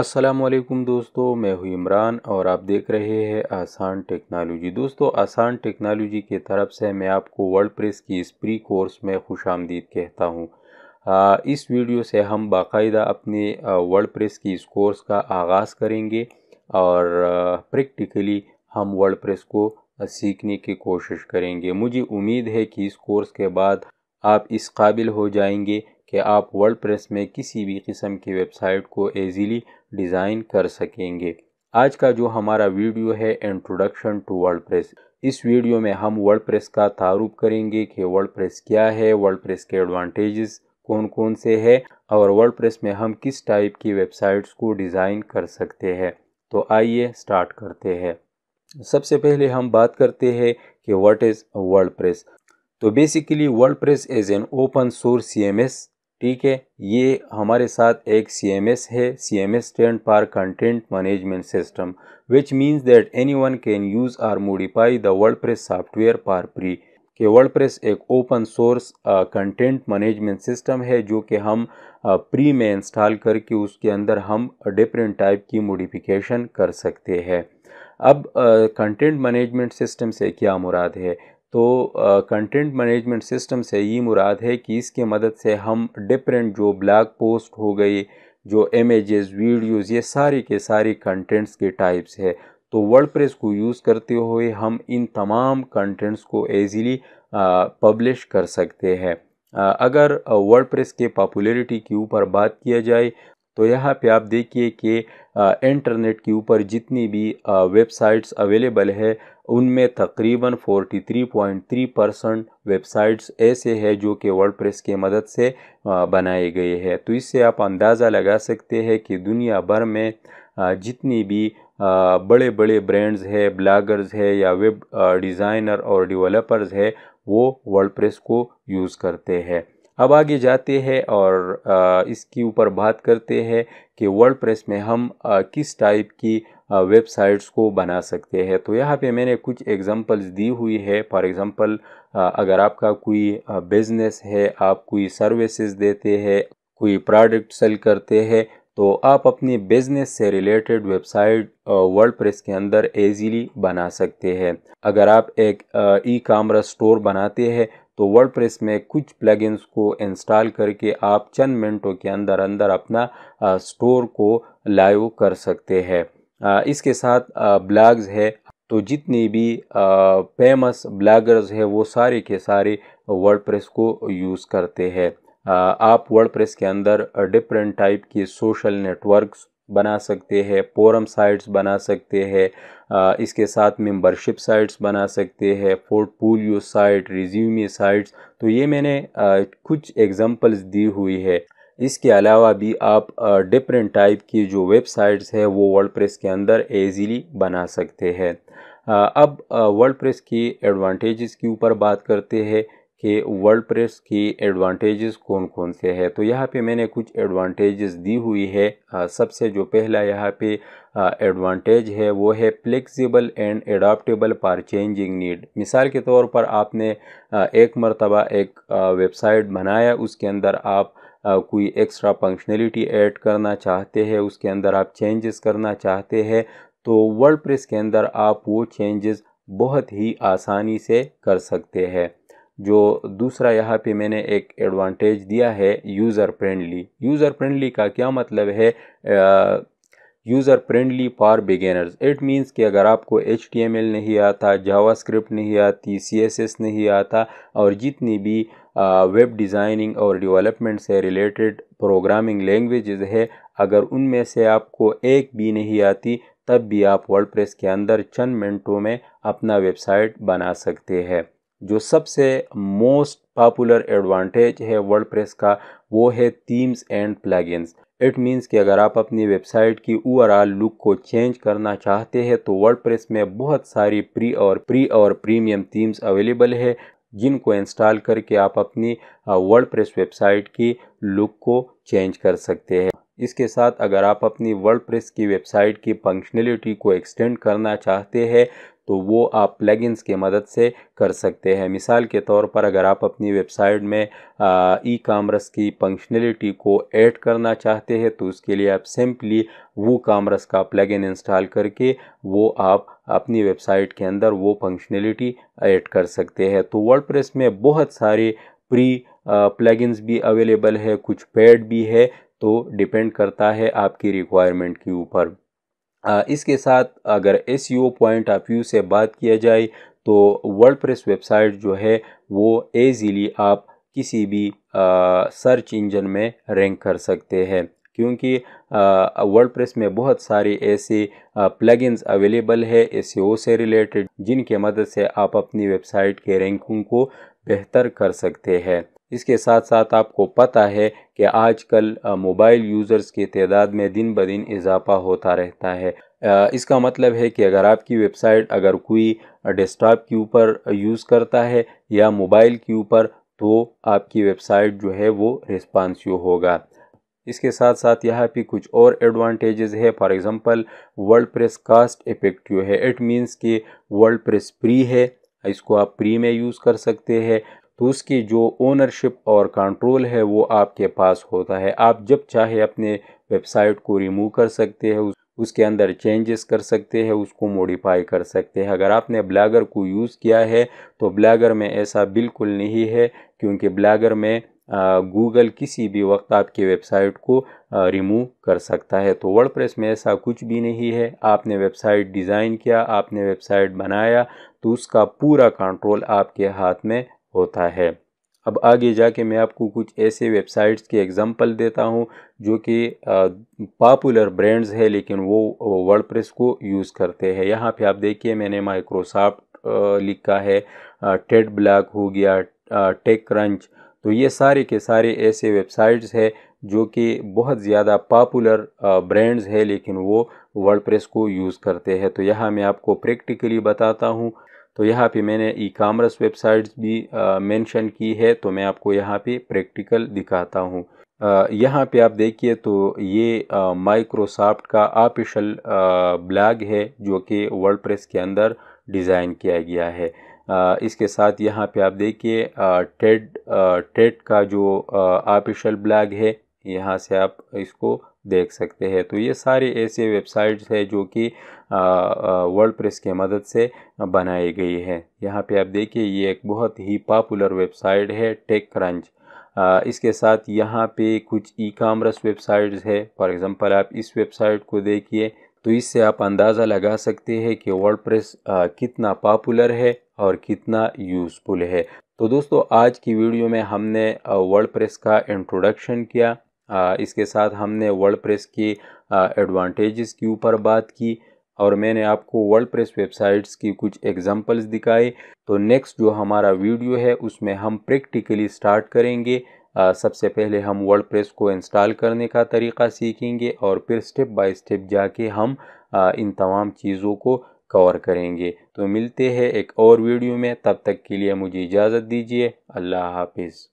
असलम दोस्तों मैं हूँ इमरान और आप देख रहे हैं आसान टेक्नोलॉजी दोस्तों आसान टेक्नोलॉजी की तरफ से मैं आपको वर्ल्ड प्रेस की इस प्री कोर्स में खुश आमदीद कहता हूँ इस वीडियो से हम बाकायदा अपने वर्ल्ड प्रेस की इस कोर्स का आगाज़ करेंगे और प्रैक्टिकली हम वर्ल्ड प्रेस को सीखने की कोशिश करेंगे मुझे उम्मीद है कि इस कोर्स के बाद आप इस काबिल हो जाएंगे कि आप वर्ल्ड प्रेस में किसी भी किस्म की वेबसाइट को ईजीली डिज़ाइन कर सकेंगे आज का जो हमारा वीडियो है इंट्रोडक्शन टू वर्ल्ड प्रेस इस वीडियो में हम वर्ल्ड प्रेस का तारुफ करेंगे कि वर्ल्ड प्रेस क्या है वर्ल्ड प्रेस के एडवांटेजेस कौन कौन से है और वर्ल्ड प्रेस में हम किस टाइप की वेबसाइट्स को डिज़ाइन कर सकते हैं तो आइए स्टार्ट करते हैं सबसे पहले हम बात करते हैं कि व्हाट इज़ वर्ल्ड प्रेस तो basically WordPress is an open source C M S ठीक है ये हमारे साथ एक एस है S stand for content management system which means that anyone can use or modify the WordPress software for free WordPress एक open source content management system है जो कि हम प्री uh, में इंस्टॉल करके उसके अंदर हम डिफरेंट टाइप की मोडिफिकेशन कर सकते हैं अब कंटेंट मैनेजमेंट सिस्टम से क्या मुराद है तो कंटेंट मैनेजमेंट सिस्टम से ये मुराद है कि इसके मदद से हम डिफरेंट जो ब्लॉग पोस्ट हो गई जो इमेजेस वीडियोस ये सारे के सारे कंटेंट्स के टाइप्स है तो वर्डप्रेस को यूज़ करते हुए हम इन तमाम कंटेंट्स को ईजीली पब्लिश कर सकते हैं अगर वर्डप्रेस के पॉपुलैरिटी के ऊपर बात किया जाए तो यहाँ पे आप देखिए कि इंटरनेट के ऊपर जितनी भी वेबसाइट्स अवेलेबल है उनमें तकरीबन 43.3 परसेंट वेबसाइट्स ऐसे हैं जो कि वर्ल्ड प्रेस की मदद से बनाए गए हैं तो इससे आप अंदाज़ा लगा सकते हैं कि दुनिया भर में जितनी भी बड़े बड़े ब्रांड्स है ब्लागर्स है या वेब डिज़ाइनर और डेवलपर्स है वो वर्ल्ड प्रेस को यूज़ करते हैं अब आगे जाते हैं और इसके ऊपर बात करते हैं कि वर्ल्ड प्रेस में हम किस टाइप की वेबसाइट्स को बना सकते हैं तो यहाँ पे मैंने कुछ एग्जांपल्स दी हुई है फॉर एग्जांपल अगर आपका कोई बिज़नेस है आप कोई सर्विसेज देते हैं कोई प्रोडक्ट सेल करते हैं तो आप अपनी बिज़नेस से रिलेटेड वेबसाइट वर्ल्ड प्रेस के अंदर ईजीली बना सकते हैं अगर आप एक ई कामर्स स्टोर बनाते हैं तो वर्डप्रेस में कुछ प्लगइन्स को इंस्टॉल करके आप चंद मिनटों के अंदर अंदर अपना स्टोर को लाइव कर सकते हैं इसके साथ ब्लॉग्स है तो जितनी भी फेमस ब्लॉगर्स है वो सारे के सारे वर्डप्रेस को यूज़ करते हैं आप वर्डप्रेस के अंदर डिफरेंट टाइप के सोशल नेटवर्क्स बना सकते हैं पोरम साइट्स बना सकते हैं इसके साथ मेंबरशिप साइट्स बना सकते हैं पोर्टफोलियो साइट रिज्यूमे साइट्स तो ये मैंने कुछ एग्जांपल्स दी हुई है इसके अलावा भी आप डिफरेंट टाइप की जो वेबसाइट्स है वो वर्ल्ड के अंदर ईजीली बना सकते हैं अब वर्ल्ड की एडवांटेजेस के ऊपर बात करते हैं कि वर्ल्ड प्रेस की एडवांटेजेस कौन कौन से है तो यहाँ पे मैंने कुछ एडवांटेजेस दी हुई है सबसे जो पहला यहाँ पे एडवांटेज है वो है flexible and adaptable for changing need मिसाल के तौर पर आपने एक मरतबा एक वेबसाइट बनाया उसके अंदर आप कोई एक्स्ट्रा फंक्शनलिटी ऐड करना चाहते हैं उसके अंदर आप चेंजेस करना चाहते हैं तो वर्ल्ड प्रेस के अंदर आप वो चेंजेस बहुत ही आसानी से कर सकते हैं जो दूसरा यहाँ पे मैंने एक एडवांटेज दिया है यूज़र फ्रेंडली यूज़र फ्रेंडली का क्या मतलब है user friendly for beginners it means कि अगर आपको एच नहीं आता जावास्क्रिप्ट नहीं आती सी नहीं आता और जितनी भी वेब डिज़ाइनिंग और डेवलपमेंट से रिलेटेड प्रोग्रामिंग लैंग्वेजेस है अगर उनमें से आपको एक भी नहीं आती तब भी आप वर्ल्ड के अंदर चंद मिनटों में अपना वेबसाइट बना सकते हैं जो सबसे मोस्ट पॉपुलर एडवांटेज है प्रेस का वो है themes and plugins it means कि अगर आप अपनी वेबसाइट की ओवरऑल लुक को चेंज करना चाहते हैं तो प्रेस में बहुत सारी प्री और प्री और प्रीमियम थीम्स अवेलेबल है जिनको इंस्टॉल करके आप अपनी प्रेस वेबसाइट की लुक को चेंज कर सकते हैं इसके साथ अगर आप अपनी वर्ल्ड प्रेस की वेबसाइट की फंक्शनलिटी को एक्सटेंड करना चाहते हैं तो वो आप प्लगइन्स की मदद से कर सकते हैं मिसाल के तौर पर अगर आप अपनी वेबसाइट में ई कामर्स की फंक्शनलिटी को ऐड करना चाहते हैं तो उसके लिए आप सिंपली वो कामर्स का प्लगइन इंस्टॉल करके वो आप अपनी वेबसाइट के अंदर वो फंक्शनलिटी ऐड कर सकते हैं तो वर्ल्ड में बहुत सारे प्री प्लगइन्स भी अवेलेबल है कुछ पेड भी है तो डिपेंड करता है आपकी रिक्वायरमेंट के ऊपर इसके साथ अगर एस पॉइंट ऑफ व्यू से बात किया जाए तो वर्ल्ड प्रेस वेबसाइट जो है वो ईजीली आप किसी भी आ, सर्च इंजन में रैंक कर सकते हैं क्योंकि वर्ल्ड प्रेस में बहुत सारे ऐसे प्लगइन्स अवेलेबल है एस से रिलेटेड जिनके मदद से आप अपनी वेबसाइट के रैंकिंग को बेहतर कर सकते हैं इसके साथ साथ आपको पता है कि आजकल मोबाइल यूज़र्स की तादाद में दिन ब दिन इजाफा होता रहता है इसका मतलब है कि अगर आपकी वेबसाइट अगर कोई डेस्कटॉप के ऊपर यूज़ करता है या मोबाइल के ऊपर तो आपकी वेबसाइट जो है वो रिस्पॉन्सिव होगा इसके साथ साथ यहाँ पे कुछ और एडवांटेजेस है for example WordPress cost effective है इट मींस कि वर्ल्ड प्रेस फ्री है इसको आप प्री में यूज़ कर सकते हैं तो उसकी जो ओनरशिप और कंट्रोल है वो आपके पास होता है आप जब चाहे अपने वेबसाइट को रिमूव कर सकते हैं उसके अंदर चेंजेस कर सकते हैं उसको मॉडिफाई कर सकते हैं अगर आपने ब्लागर को यूज़ किया है तो ब्लैगर में ऐसा बिल्कुल नहीं है क्योंकि ब्लागर में गूगल किसी भी वक्त आपकी वेबसाइट को रिमूव कर सकता है तो वर्डप्रेस में ऐसा कुछ भी नहीं है आपने वेबसाइट डिज़ाइन किया आपने वेबसाइट बनाया तो उसका पूरा कंट्रोल आपके हाथ में होता है अब आगे जाके मैं आपको कुछ ऐसे वेबसाइट्स के एग्जांपल देता हूँ जो कि पॉपुलर ब्रांड्स है लेकिन वो वर्ल्ड को यूज़ करते हैं यहाँ पे आप देखिए मैंने माइक्रोसॉफ्ट लिखा है टेड ब्लैक हो गया टेक क्रंच तो ये सारे के सारे ऐसे वेबसाइट्स है जो कि बहुत ज़्यादा पॉपुलर ब्रांड्स है लेकिन वो वर्ल्ड को यूज़ करते हैं तो यहाँ मैं आपको प्रैक्टिकली बताता हूँ तो यहाँ पे मैंने ई कामर्स वेबसाइट्स भी मेंशन की है तो मैं आपको यहाँ पे प्रैक्टिकल दिखाता हूँ यहाँ पे आप देखिए तो ये माइक्रोसॉफ्ट का ऑफिशल ब्लॉग है जो कि वर्ल्ड प्रेस के अंदर डिज़ाइन किया गया है आ, इसके साथ यहाँ पे आप देखिए टेड टेड का जो ऑफिशल ब्लॉग है यहाँ से आप इसको देख सकते हैं तो ये सारी ऐसी वेबसाइट्स है जो कि वर्ल्ड प्रेस के मदद से बनाई गई है यहाँ पे आप देखिए ये एक बहुत ही पॉपुलर वेबसाइट है टेक क्रंच इसके साथ यहाँ पे कुछ ई कामर्स वेबसाइट्स है फॉर एग्ज़ाम्पल आप इस वेबसाइट को देखिए तो इससे आप अंदाज़ा लगा सकते हैं कि वर्ल्ड प्रेस कितना पॉपुलर है और कितना यूज़फुल है तो दोस्तों आज की वीडियो में हमने वर्ल्ड प्रेस का इंट्रोडक्शन किया इसके साथ हमने वर्ल्ड प्रेस के एडवांटेजेस के ऊपर बात की और मैंने आपको वर्ल्ड प्रेस वेबसाइट्स की कुछ एग्जांपल्स दिखाए तो नेक्स्ट जो हमारा वीडियो है उसमें हम प्रैक्टिकली स्टार्ट करेंगे सबसे पहले हम वर्ल्ड प्रेस को इंस्टॉल करने का तरीका सीखेंगे और फिर स्टेप बाय स्टेप जाके हम आ, इन तमाम चीज़ों को कवर करेंगे तो मिलते हैं एक और वीडियो में तब तक के लिए मुझे इजाज़त दीजिए अल्लाह हाफिज़